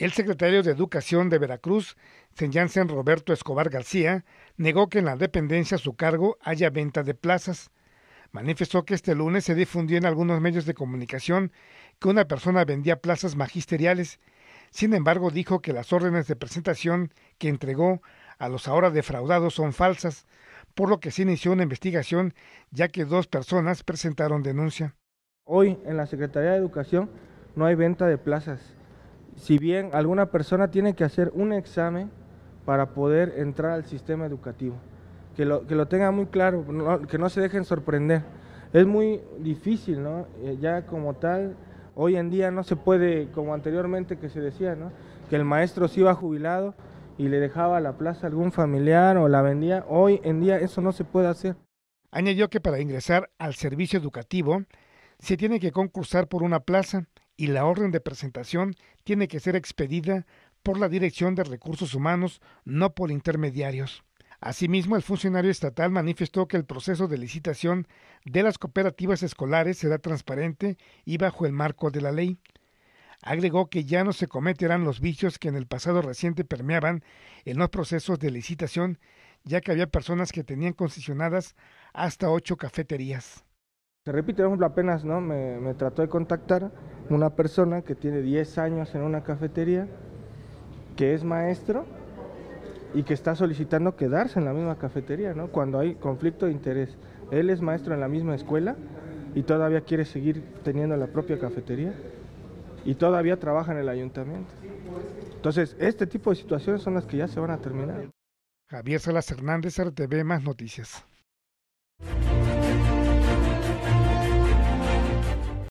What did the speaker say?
El secretario de Educación de Veracruz, Senyansen Roberto Escobar García, negó que en la dependencia a su cargo haya venta de plazas. Manifestó que este lunes se difundió en algunos medios de comunicación que una persona vendía plazas magisteriales. Sin embargo, dijo que las órdenes de presentación que entregó a los ahora defraudados son falsas, por lo que se inició una investigación ya que dos personas presentaron denuncia. Hoy en la Secretaría de Educación no hay venta de plazas si bien alguna persona tiene que hacer un examen para poder entrar al sistema educativo. Que lo, que lo tenga muy claro, que no se dejen sorprender. Es muy difícil, ¿no? Eh, ya como tal, hoy en día no se puede, como anteriormente que se decía, ¿no? Que el maestro se iba jubilado y le dejaba la plaza a algún familiar o la vendía. Hoy en día eso no se puede hacer. Añadió que para ingresar al servicio educativo se tiene que concursar por una plaza y la orden de presentación tiene que ser expedida por la Dirección de Recursos Humanos, no por intermediarios. Asimismo, el funcionario estatal manifestó que el proceso de licitación de las cooperativas escolares será transparente y bajo el marco de la ley. Agregó que ya no se cometerán los vicios que en el pasado reciente permeaban en los procesos de licitación, ya que había personas que tenían concesionadas hasta ocho cafeterías. Se repite, apenas ¿no? me trató de contactar una persona que tiene 10 años en una cafetería, que es maestro y que está solicitando quedarse en la misma cafetería, ¿no? Cuando hay conflicto de interés. Él es maestro en la misma escuela y todavía quiere seguir teniendo la propia cafetería y todavía trabaja en el ayuntamiento. Entonces, este tipo de situaciones son las que ya se van a terminar. Javier Salas Hernández, RTV, más noticias.